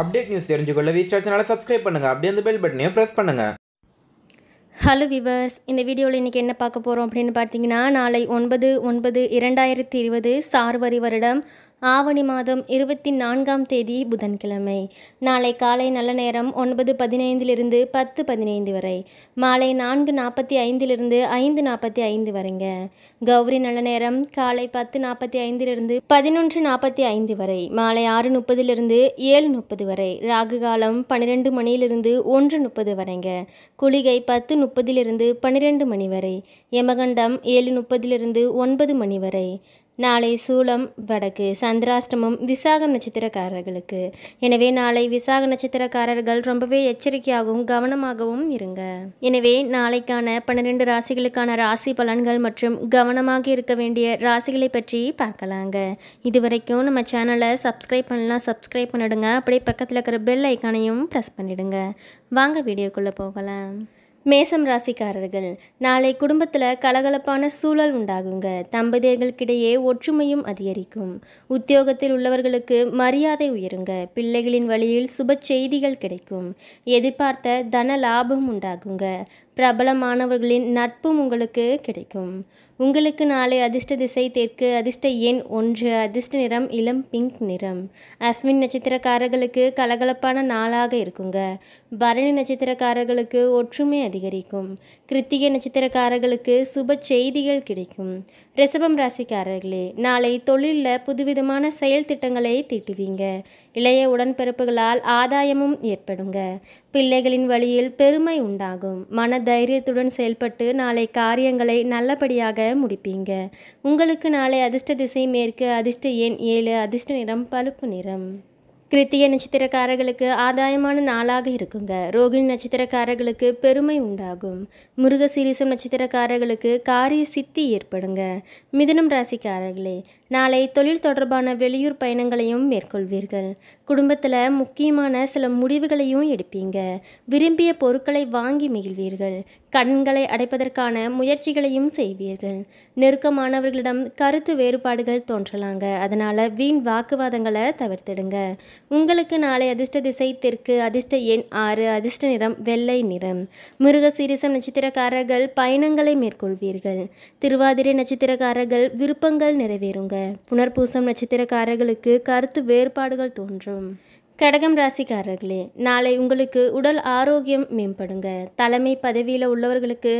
update news தெரிஞ்சுக்கொள்ள V star சேனலை subscribe பண்ணுங்கள் அப்படியே அந்த பெல் பட்டனையும் ப்ரெஸ் பண்ணுங்கள் ஹலோ விவர்ஸ் இந்த வீடியோவில் இன்றைக்கி என்ன பார்க்க போகிறோம் அப்படின்னு பார்த்தீங்கன்னா நாளை ஒன்பது ஒன்பது இரண்டாயிரத்தி இருபது சார்வரி வருடம் ஆவணி மாதம் இருபத்தி நான்காம் தேதி புதன்கிழமை நாளை காலை நல்ல நேரம் ஒன்பது பதினைந்திலிருந்து பத்து பதினைந்து வரை மாலை நான்கு நாற்பத்தி ஐந்திலிருந்து ஐந்து நாற்பத்தி ஐந்து வரைங்க கௌரி நல்ல நேரம் காலை பத்து நாற்பத்தி ஐந்திலிருந்து பதினொன்று நாற்பத்தி ஐந்து வரை மாலை ஆறு முப்பதிலிருந்து ஏழு முப்பது வரை ராகு காலம் பன்னிரெண்டு மணியிலிருந்து ஒன்று முப்பது வரைங்க குளிகை பத்து முப்பதிலிருந்து பன்னிரெண்டு மணி வரை யமகண்டம் ஏழு முப்பதிலிருந்து ஒன்பது மணி வரை நாளை சூலம் வடக்கு சந்திராஷ்டமம் விசாக நட்சத்திரக்காரர்களுக்கு எனவே நாளை விசாக நட்சத்திரக்காரர்கள் ரொம்பவே எச்சரிக்கையாகவும் கவனமாகவும் இருங்க எனவே நாளைக்கான பன்னிரெண்டு ராசிகளுக்கான ராசி பலன்கள் மற்றும் கவனமாக இருக்க வேண்டிய ராசிகளை பற்றி பார்க்கலாங்க இது வரைக்கும் நம்ம சேனலை சப்ஸ்கிரைப் பண்ணலாம் சப்ஸ்கிரைப் பண்ணிடுங்க அப்படியே பக்கத்தில் இருக்கிற பெல் ஐக்கானையும் ப்ரெஸ் பண்ணிவிடுங்க வாங்க வீடியோக்குள்ளே போகலாம் மேசம் ராசிக்காரர்கள் நாளை குடும்பத்தில் கலகலப்பான சூழல் உண்டாகுங்க தம்பதியர்களுக்கிடையே ஒற்றுமையும் அதிகரிக்கும் உத்தியோகத்தில் உள்ளவர்களுக்கு மரியாதை உயருங்க பிள்ளைகளின் வழியில் சுப செய்திகள் கிடைக்கும் எதிர்பார்த்த தன லாபம் உண்டாகுங்க பிரபலமானவர்களின் நட்பும் உங்களுக்கு கிடைக்கும் உங்களுக்கு நாளை அதிர்ஷ்ட திசை தெற்கு அதிர்ஷ்ட எண் ஒன்று அதிர்ஷ்ட நிறம் இளம் பிங்க் நிறம் அஸ்வின் நட்சத்திரக்காரர்களுக்கு கலகலப்பான நாளாக இருக்குங்க பரணி நட்சத்திரக்காரர்களுக்கு ஒற்றுமை அதிகரிக்கும் கிருத்திகை நட்சத்திரக்காரர்களுக்கு சுப செய்திகள் கிடைக்கும் ரிசபம் ராசிக்காரர்களே நாளை தொழிலில் புதுவிதமான செயல் திட்டங்களை தீட்டுவீங்க இளைய உடன்பிறப்புகளால் ஆதாயமும் ஏற்படுங்க பிள்ளைகளின் வழியில் பெருமை உண்டாகும் மன தைரியத்துடன் செயல்பட்டு நாளை காரியங்களை நல்லபடியாக முடிப்பீங்க உங்களுக்கு நாளை அதிர்ஷ்ட திசை மேற்கு அதிர்ஷ்ட எண் ஏழு அதிர்ஷ்ட நிறம் பழுப்பு நிறம் கிருத்திய நட்சத்திரக்காரர்களுக்கு ஆதாயமான நாளாக இருக்குங்க ரோகிணி நட்சத்திரக்காரர்களுக்கு பெருமை உண்டாகும் முருகசீரிசம் நட்சத்திரக்காரர்களுக்கு காரிய சித்தி ஏற்படுங்க மிதுனம் ராசிக்காரர்களே நாளை தொழில் தொடர்பான வெளியூர் பயணங்களையும் மேற்கொள்வீர்கள் குடும்பத்தில் முக்கியமான சில முடிவுகளையும் எடுப்பீங்க விரும்பிய பொருட்களை வாங்கி மகிழ்வீர்கள் கண்களை அடைப்பதற்கான முயற்சிகளையும் செய்வீர்கள் நெருக்கமானவர்களிடம் கருத்து வேறுபாடுகள் தோன்றலாங்க அதனால் வீண் வாக்குவாதங்களை தவிர்த்திடுங்க உங்களுக்கு நாளை அதிர்ஷ்ட திசை தெற்கு அதிர்ஷ்ட எண் ஆறு அதிர்ஷ்ட நிறம் வெள்ளை நிறம் மிருக சீரிசம் நட்சத்திரக்காரர்கள் பயணங்களை மேற்கொள்வீர்கள் திருவாதிரை நட்சத்திரக்காரர்கள் விருப்பங்கள் நிறைவேறுங்க புனர்பூசம் நட்சத்திரக்காரர்களுக்கு கருத்து வேறுபாடுகள் தோன்றும் கடகம் ராசிக்காரர்களே நாளை உங்களுக்கு உடல் ஆரோக்கியம் மேம்படுங்க தலைமை பதவியில் உள்ளவர்களுக்கு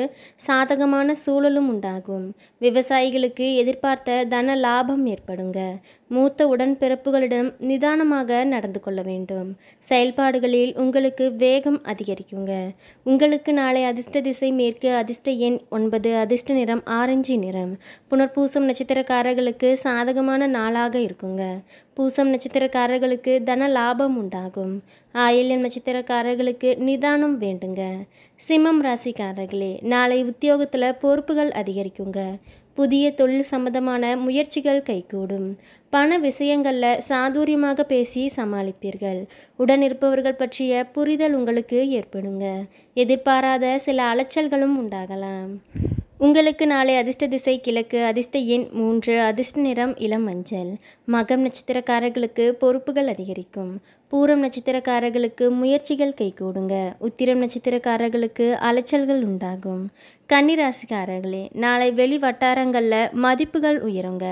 சாதகமான சூழலும் உண்டாகும் விவசாயிகளுக்கு எதிர்பார்த்த தன லாபம் ஏற்படுங்க மூத்த உடன்பிறப்புகளிடம் நிதானமாக நடந்து கொள்ள வேண்டும் செயல்பாடுகளில் உங்களுக்கு வேகம் அதிகரிக்குங்க உங்களுக்கு நாளை அதிர்ஷ்ட திசை மேற்கு அதிர்ஷ்ட எண் ஒன்பது அதிர்ஷ்ட நிறம் ஆரஞ்சு நிறம் புனர்பூசம் நட்சத்திரக்காரர்களுக்கு சாதகமான நாளாக இருக்குங்க பூசம் நட்சத்திரக்காரர்களுக்கு தன லாபம் உண்டாகும் ஆயில்யம் நட்சத்திரக்காரர்களுக்கு நிதானம் வேண்டுங்க சிம்மம் ராசிக்காரர்களே நாளை உத்தியோகத்தில் பொறுப்புகள் அதிகரிக்குங்க புதிய தொழில் சம்பந்தமான முயற்சிகள் கைகூடும் பண விஷயங்களில் சாதுரியமாக பேசி சமாளிப்பீர்கள் உடன் இருப்பவர்கள் பற்றிய புரிதல் உங்களுக்கு ஏற்படுங்க எதிர்பாராத சில அலைச்சல்களும் உண்டாகலாம் உங்களுக்கு நாளை அதிர்ஷ்ட திசை கிழக்கு அதிர்ஷ்ட எண் மூன்று அதிர்ஷ்ட நிறம் இளம் மஞ்சள் மகம் நட்சத்திரக்காரர்களுக்கு பொறுப்புகள் அதிகரிக்கும் பூரம் நட்சத்திரக்காரர்களுக்கு முயற்சிகள் கைகூடுங்க உத்திரம் நட்சத்திரக்காரர்களுக்கு அலைச்சல்கள் உண்டாகும் கன்னிராசிக்காரர்களே நாளை வெளி வட்டாரங்களில் மதிப்புகள் உயருங்க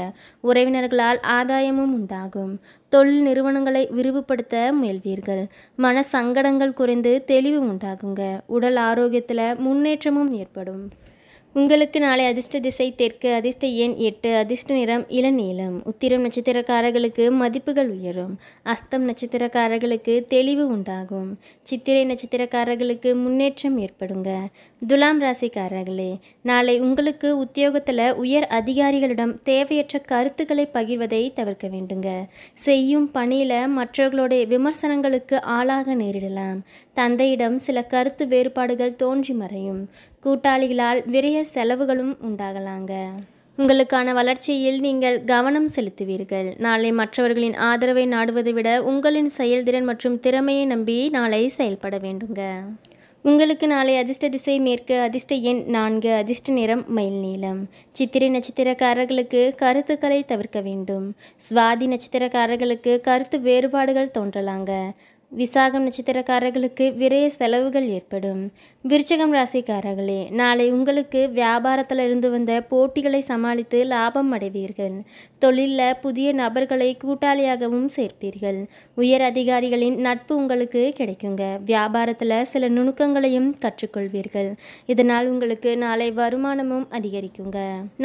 உறவினர்களால் ஆதாயமும் உண்டாகும் தொழில் நிறுவனங்களை விரிவுபடுத்த முயல்வீர்கள் மன சங்கடங்கள் குறைந்து தெளிவு உண்டாகுங்க உடல் ஆரோக்கியத்தில் முன்னேற்றமும் ஏற்படும் உங்களுக்கு நாளை அதிர்ஷ்ட திசை தெற்கு அதிர்ஷ்ட எண் எட்டு அதிர்ஷ்ட நிறம் இளநீளம் உத்திரம் நட்சத்திரக்காரர்களுக்கு மதிப்புகள் உயரும் அஸ்தம் நட்சத்திரக்காரர்களுக்கு தெளிவு உண்டாகும் சித்திரை நட்சத்திரக்காரர்களுக்கு முன்னேற்றம் ஏற்படுங்க துலாம் ராசிக்காரர்களே நாளை உங்களுக்கு உத்தியோகத்தில் உயர் அதிகாரிகளிடம் தேவையற்ற கருத்துக்களை பகிர்வதை தவிர்க்க வேண்டுங்க செய்யும் பணியில் மற்றவர்களுடைய விமர்சனங்களுக்கு ஆளாக நேரிடலாம் தந்தையிடம் சில கருத்து வேறுபாடுகள் தோன்றி மறையும் கூட்டாளிகளால் விரைய செலவுகளும் உண்டாகலாங்க உங்களுக்கான வளர்ச்சியில் நீங்கள் கவனம் செலுத்துவீர்கள் நாளை மற்றவர்களின் ஆதரவை நாடுவதை விட உங்களின் செயல்திறன் மற்றும் திறமையை நம்பி நாளை செயல்பட வேண்டுங்க உங்களுக்கு நாளை அதிர்ஷ்ட திசை மேற்கு அதிர்ஷ்ட எண் நான்கு அதிர்ஷ்ட நிறம் மயில் நீளம் சித்திரை நட்சத்திரக்காரர்களுக்கு கருத்துக்களை தவிர்க்க வேண்டும் சுவாதி நட்சத்திரக்காரர்களுக்கு கருத்து வேறுபாடுகள் தோன்றலாங்க விசாகம் நட்சத்திரக்காரர்களுக்கு விரைய செலவுகள் ஏற்படும் விருச்சகம் ராசிக்காரர்களே நாளை உங்களுக்கு வியாபாரத்தில் இருந்து வந்த போட்டிகளை சமாளித்து லாபம் அடைவீர்கள் தொழிலில் புதிய நபர்களை கூட்டாளியாகவும் சேர்ப்பீர்கள் உயர் அதிகாரிகளின் நட்பு உங்களுக்கு கிடைக்குங்க வியாபாரத்தில் சில நுணுக்கங்களையும் கற்றுக்கொள்வீர்கள் இதனால் உங்களுக்கு நாளை வருமானமும் அதிகரிக்குங்க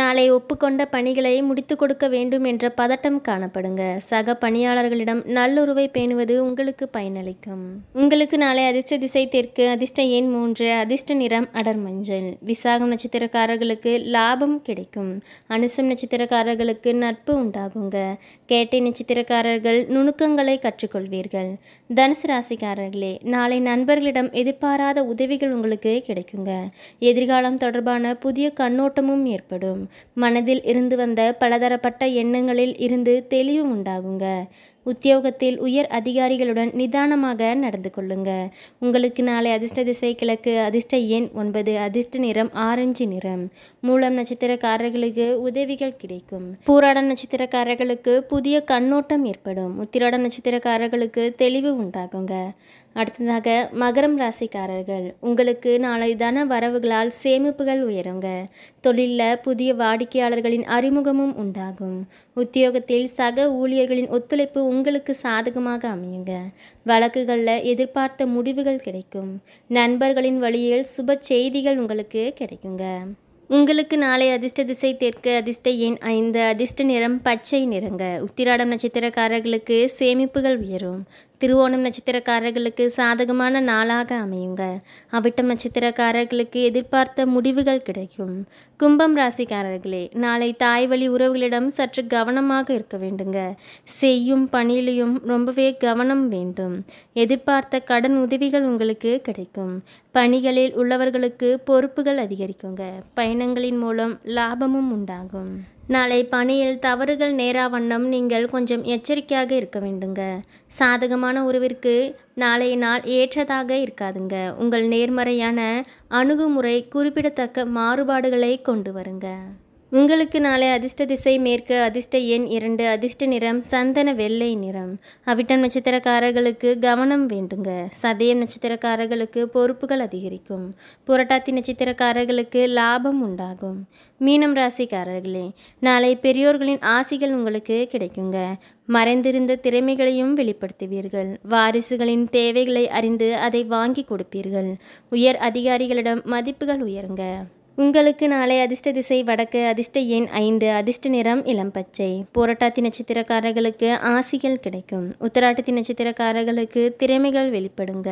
நாளை ஒப்புக்கொண்ட பணிகளை முடித்து கொடுக்க வேண்டும் என்ற பதட்டம் காணப்படுங்க சக பணியாளர்களிடம் நல்லுறவை பேணுவது உங்களுக்கு பயன் பயனளிக்கும் உங்களுக்கு நாளை அதிர்ஷ்ட திசை தெற்கு அதிர்ஷ்ட எண் மூன்று அதிர்ஷ்ட நிறம் அடர் மஞ்சள் விசாகம் நட்சத்திரக்காரர்களுக்கு லாபம் கிடைக்கும் அனுசம் நட்சத்திரக்காரர்களுக்கு நட்பு உண்டாகுங்க கேட்டை நட்சத்திரக்காரர்கள் நுணுக்கங்களை கற்றுக்கொள்வீர்கள் தனுசு ராசிக்காரர்களே நாளை நண்பர்களிடம் எதிர்பாராத உதவிகள் உங்களுக்கு கிடைக்குங்க எதிர்காலம் தொடர்பான புதிய கண்ணோட்டமும் ஏற்படும் மனதில் இருந்து வந்த பலதரப்பட்ட எண்ணங்களில் இருந்து தெளிவு உண்டாகுங்க உத்தியோகத்தில் உயர் அதிகாரிகளுடன் நிதானமாக நடந்து கொள்ளுங்க உங்களுக்கு நாளை அதிர்ஷ்ட திசை கிழக்கு அதிர்ஷ்ட எண் ஒன்பது அதிர்ஷ்ட நிறம் ஆரஞ்சு நிறம் மூலம் நட்சத்திரக்காரர்களுக்கு உதவிகள் கிடைக்கும் பூராட நட்சத்திரக்காரர்களுக்கு புதிய கண்ணோட்டம் ஏற்படும் உத்திராட நட்சத்திரக்காரர்களுக்கு தெளிவு உண்டாகுங்க அடுத்ததாக மகரம் ராசிக்காரர்கள் உங்களுக்கு நாளை தன வரவுகளால் சேமிப்புகள் உயருங்க தொழிலில் புதிய வாடிக்கையாளர்களின் அறிமுகமும் உண்டாகும் உத்தியோகத்தில் சக ஊழியர்களின் ஒத்துழைப்பு உங்களுக்கு சாதகமாக அமையுங்க வழக்குகளில் எதிர்பார்த்த முடிவுகள் கிடைக்கும் நண்பர்களின் வழியில் சுப செய்திகள் உங்களுக்கு கிடைக்குங்க உங்களுக்கு நாளை அதிர்ஷ்ட திசை தெற்கு அதிர்ஷ்ட எண் ஐந்து அதிர்ஷ்ட நிறம் பச்சை நிறங்க உத்திராடம் நட்சத்திரக்காரர்களுக்கு சேமிப்புகள் உயரும் திருவோணம் நட்சத்திரக்காரர்களுக்கு சாதகமான நாளாக அமையுங்க அவிட்டம் நட்சத்திரக்காரர்களுக்கு எதிர்பார்த்த முடிவுகள் கிடைக்கும் கும்பம் ராசிக்காரர்களே நாளை தாய் வழி உறவுகளிடம் சற்று கவனமாக இருக்க வேண்டுங்க செய்யும் பணியிலையும் ரொம்பவே கவனம் வேண்டும் எதிர்பார்த்த கடன் உதவிகள் உங்களுக்கு கிடைக்கும் பணிகளில் உள்ளவர்களுக்கு பொறுப்புகள் அதிகரிக்குங்க பயணங்களின் மூலம் லாபமும் உண்டாகும் நாளை பணியில் தவறுகள் நேரா வண்ணம் நீங்கள் கொஞ்சம் எச்சரிக்கையாக இருக்க வேண்டுங்க சாதகமான உறவிற்கு நாளைய நாள் ஏற்றதாக இருக்காதுங்க உங்கள் நேர்மறையான அணுகுமுறை குறிப்பிடத்தக்க மாறுபாடுகளை கொண்டு வருங்க உங்களுக்கு நாளை அதிர்ஷ்ட திசை மேற்கு அதிர்ஷ்ட எண் இரண்டு அதிர்ஷ்ட நிறம் சந்தன வெள்ளை நிறம் அவிட்டம் நட்சத்திரக்காரர்களுக்கு கவனம் வேண்டுங்க சதயம் நட்சத்திரக்காரர்களுக்கு பொறுப்புகள் அதிகரிக்கும் புரட்டாத்தி நட்சத்திரக்காரர்களுக்கு லாபம் உண்டாகும் மீனம் ராசிக்காரர்களே நாளை பெரியோர்களின் ஆசிகள் உங்களுக்கு கிடைக்குங்க மறைந்திருந்த திறமைகளையும் வெளிப்படுத்துவீர்கள் வாரிசுகளின் தேவைகளை அறிந்து அதை வாங்கி கொடுப்பீர்கள் உயர் அதிகாரிகளிடம் மதிப்புகள் உயருங்க உங்களுக்கு நாளை அதிர்ஷ்ட திசை வடக்கு அதிர்ஷ்ட எண் ஐந்து அதிர்ஷ்ட நிறம் இளம் பச்சை போராட்டாத்தி நட்சத்திரக்காரர்களுக்கு ஆசிகள் கிடைக்கும் உத்தராட்டத்தி நட்சத்திரக்காரர்களுக்கு திறமைகள் வெளிப்படுங்க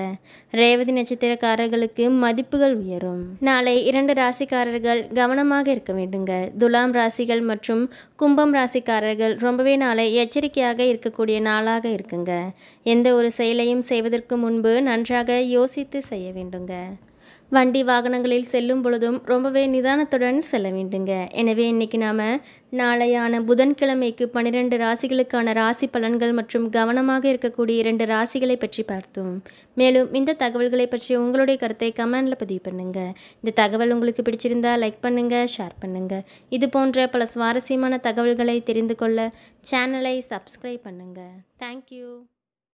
ரேவதி நட்சத்திரக்காரர்களுக்கு மதிப்புகள் உயரும் நாளை இரண்டு ராசிக்காரர்கள் கவனமாக இருக்க வேண்டுங்க துலாம் ராசிகள் மற்றும் கும்பம் ராசிக்காரர்கள் ரொம்பவே நாளை எச்சரிக்கையாக இருக்கக்கூடிய நாளாக இருக்குங்க எந்த ஒரு செயலையும் செய்வதற்கு முன்பு நன்றாக யோசித்து செய்ய வேண்டுங்க வண்டி வாகனங்களில் செல்லும் பொழுதும் ரொம்பவே நிதானத்துடன் செல்ல வேண்டுங்க எனவே இன்றைக்கி நாம் நாளையான புதன்கிழமைக்கு பன்னிரெண்டு ராசிகளுக்கான ராசி பலன்கள் மற்றும் கவனமாக இருக்கக்கூடிய இரண்டு ராசிகளை பற்றி பார்த்தோம் மேலும் இந்த தகவல்களை பற்றி உங்களுடைய கருத்தை கமெண்டில் பதிவு பண்ணுங்கள் இந்த தகவல் உங்களுக்கு பிடிச்சிருந்தா லைக் பண்ணுங்கள் ஷேர் பண்ணுங்கள் இது போன்ற பல சுவாரஸ்யமான தகவல்களை தெரிந்து கொள்ள சேனலை சப்ஸ்கிரைப் பண்ணுங்கள் தேங்க்யூ